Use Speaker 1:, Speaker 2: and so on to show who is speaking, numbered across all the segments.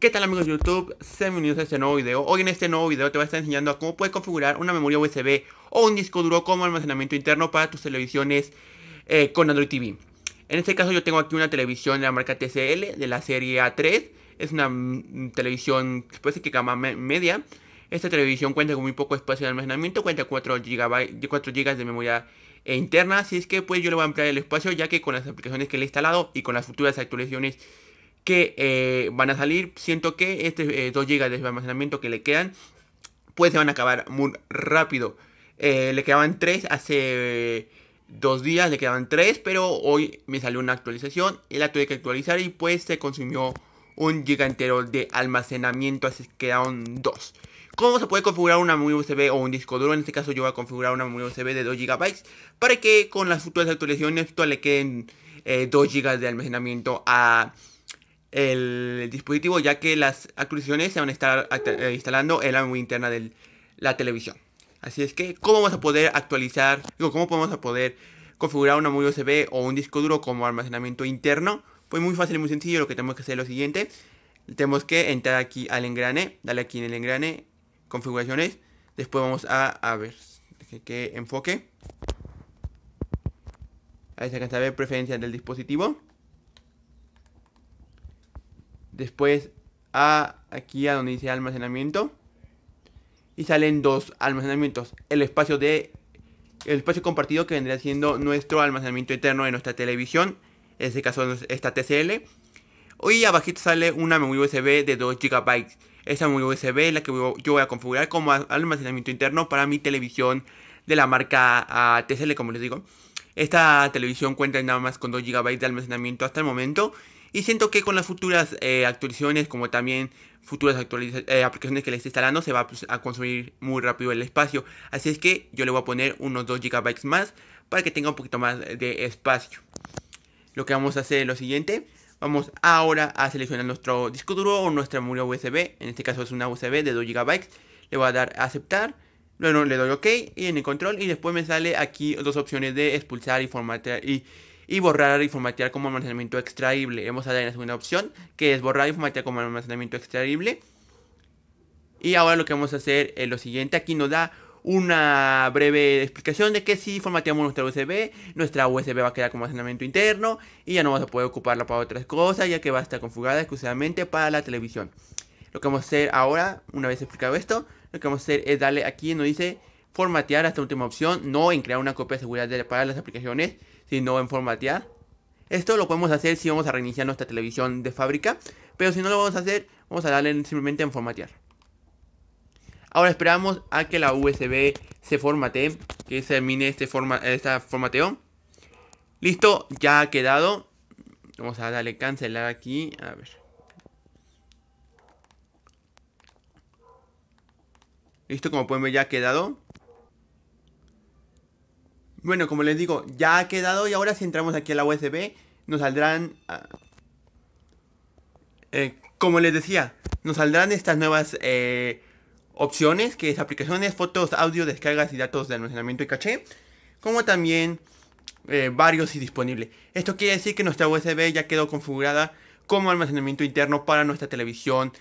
Speaker 1: ¿Qué tal amigos de YouTube? Sean bienvenidos a este nuevo video. Hoy en este nuevo video te voy a estar enseñando a cómo puedes configurar una memoria USB o un disco duro como almacenamiento interno para tus televisiones eh, con Android TV. En este caso yo tengo aquí una televisión de la marca TCL de la serie A3. Es una mm, televisión, puede ser que gama media. Esta televisión cuenta con muy poco espacio de almacenamiento, cuenta con 4 GB, 4 GB de memoria interna. Así es que pues yo le voy a ampliar el espacio ya que con las aplicaciones que le he instalado y con las futuras actualizaciones que eh, van a salir. Siento que estos 2 GB de almacenamiento que le quedan, pues se van a acabar muy rápido. Eh, le quedaban 3 hace dos días, le quedaban 3, pero hoy me salió una actualización y la tuve que actualizar y pues se consumió un giga entero de almacenamiento, así que quedaron 2. ¿Cómo se puede configurar una memoria USB o un disco duro? En este caso yo voy a configurar una memoria USB de 2 GB para que con las futuras actualizaciones le queden 2 eh, GB de almacenamiento a el dispositivo ya que las actualizaciones se van a estar eh, instalando en la memoria interna de la televisión. Así es que, ¿cómo vamos a poder actualizar? O ¿cómo podemos a poder configurar una memoria USB o un disco duro como almacenamiento interno? Pues muy fácil y muy sencillo, lo que tenemos que hacer es lo siguiente. Tenemos que entrar aquí al engrane, Dale aquí en el engrane, configuraciones. Después vamos a, ver, que, que enfoque. Ahí se alcanza a ver preferencias del dispositivo. Después a aquí a donde dice almacenamiento. Y salen dos almacenamientos. El espacio de el espacio compartido que vendría siendo nuestro almacenamiento interno de nuestra televisión. En este caso esta TCL. Y abajito sale una memoria USB de 2 GB. esta memoria USB es la que yo voy a configurar como almacenamiento interno para mi televisión de la marca ah, TCL, como les digo. Esta televisión cuenta nada más con 2 GB de almacenamiento hasta el momento y siento que con las futuras eh, actualizaciones, como también futuras eh, aplicaciones que le esté instalando, se va pues, a consumir muy rápido el espacio. Así es que yo le voy a poner unos 2 GB más para que tenga un poquito más de espacio. Lo que vamos a hacer es lo siguiente. Vamos ahora a seleccionar nuestro disco duro o nuestra memoria USB. En este caso es una USB de 2 GB. Le voy a dar a aceptar. Luego le doy OK y en el control. Y después me sale aquí dos opciones de expulsar y formatear y y borrar y formatear como almacenamiento extraíble. Hemos a en la segunda opción, que es borrar y formatear como almacenamiento extraíble. Y ahora lo que vamos a hacer es lo siguiente. Aquí nos da una breve explicación de que si formateamos nuestra USB, nuestra USB va a quedar como almacenamiento interno y ya no vamos a poder ocuparla para otras cosas, ya que va a estar configurada exclusivamente para la televisión. Lo que vamos a hacer ahora, una vez explicado esto, lo que vamos a hacer es darle aquí, nos dice formatear esta última opción, no en crear una copia de seguridad de, para las aplicaciones, sino en formatear. Esto lo podemos hacer si vamos a reiniciar nuestra televisión de fábrica, pero si no lo vamos a hacer, vamos a darle simplemente en formatear. Ahora esperamos a que la USB se formate, que se termine este, forma, este formateo. Listo, ya ha quedado. Vamos a darle cancelar aquí, a ver. Listo, como pueden ver ya ha quedado. Bueno, como les digo, ya ha quedado y ahora si entramos aquí a la USB, nos saldrán... Ah, eh, como les decía, nos saldrán estas nuevas eh, opciones, que es aplicaciones, fotos, audio, descargas y datos de almacenamiento y caché, como también eh, varios y disponible. Esto quiere decir que nuestra USB ya quedó configurada como almacenamiento interno para nuestra televisión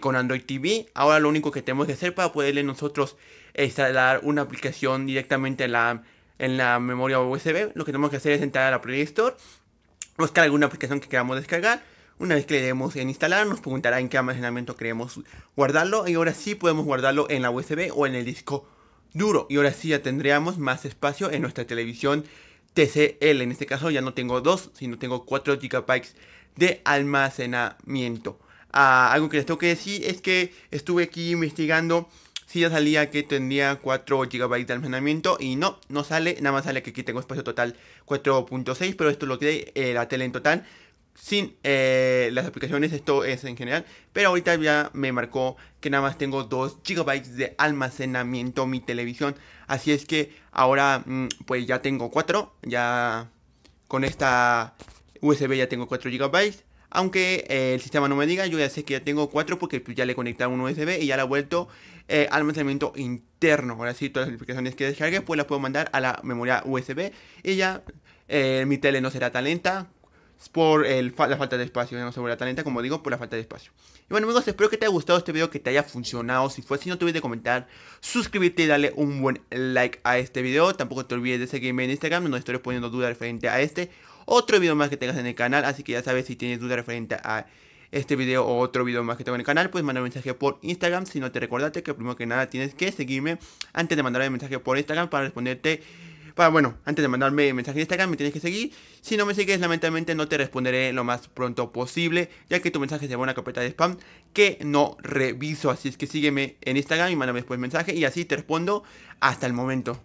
Speaker 1: con Android TV. Ahora lo único que tenemos que hacer para poderle nosotros instalar una aplicación directamente a la en la memoria USB, lo que tenemos que hacer es entrar a la Play Store, buscar alguna aplicación que queramos descargar. Una vez que le demos en instalar, nos preguntará en qué almacenamiento queremos guardarlo. Y ahora sí podemos guardarlo en la USB o en el disco duro. Y ahora sí ya tendríamos más espacio en nuestra televisión TCL. En este caso ya no tengo dos, sino tengo 4 GB de almacenamiento. Ah, algo que les tengo que decir es que estuve aquí investigando si ya salía que tendría 4 GB de almacenamiento y no, no sale, nada más sale que aquí tengo espacio total 4.6, pero esto lo que eh, la tele en total sin eh, las aplicaciones, esto es en general, pero ahorita ya me marcó que nada más tengo 2 GB de almacenamiento mi televisión, así es que ahora mm, pues ya tengo 4, ya con esta USB ya tengo 4 GB aunque eh, el sistema no me diga, yo ya sé que ya tengo 4 porque pues, ya le he conectado un USB y ya la he vuelto eh, al almacenamiento interno. Ahora sí, todas las aplicaciones que descargue, pues las puedo mandar a la memoria USB y ya eh, mi tele no será tan lenta por la falta de espacio, no no sobre la talenta, como digo, por la falta de espacio. Y bueno amigos, espero que te haya gustado este video, que te haya funcionado. Si fue así, no te olvides de comentar, suscribirte y darle un buen like a este video. Tampoco te olvides de seguirme en Instagram, No estoy poniendo dudas referente a este. Otro video más que tengas en el canal, así que ya sabes si tienes dudas referente a este video o otro video más que tengo en el canal, pues manda un mensaje por Instagram. Si no te recordaste que primero que nada tienes que seguirme antes de mandarme el mensaje por Instagram para responderte bueno, antes de mandarme mensaje de Instagram, me tienes que seguir. Si no me sigues, lamentablemente no te responderé lo más pronto posible, ya que tu mensaje se va a una carpeta de spam que no reviso. Así es que sígueme en Instagram y mándame después mensaje y así te respondo hasta el momento.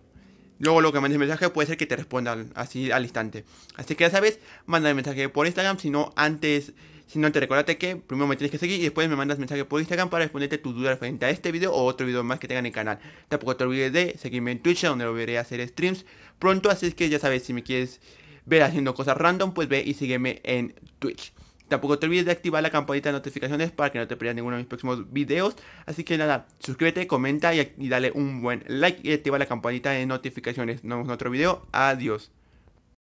Speaker 1: Luego lo que mandes mensaje puede ser que te responda así al instante. Así que ya sabes, mándame mensaje por Instagram, si no antes si no, te recordate que primero me tienes que seguir y después me mandas mensaje por Instagram para responderte tu duda frente a este video o otro video más que tenga en el canal. Tampoco te olvides de seguirme en Twitch, donde volveré a hacer streams pronto, así es que ya sabes, si me quieres ver haciendo cosas random, pues ve y sígueme en Twitch. Tampoco te olvides de activar la campanita de notificaciones para que no te pierdas ninguno de mis próximos videos. Así que nada, suscríbete, comenta y, y dale un buen like y activa la campanita de notificaciones. Nos vemos en otro video. Adiós.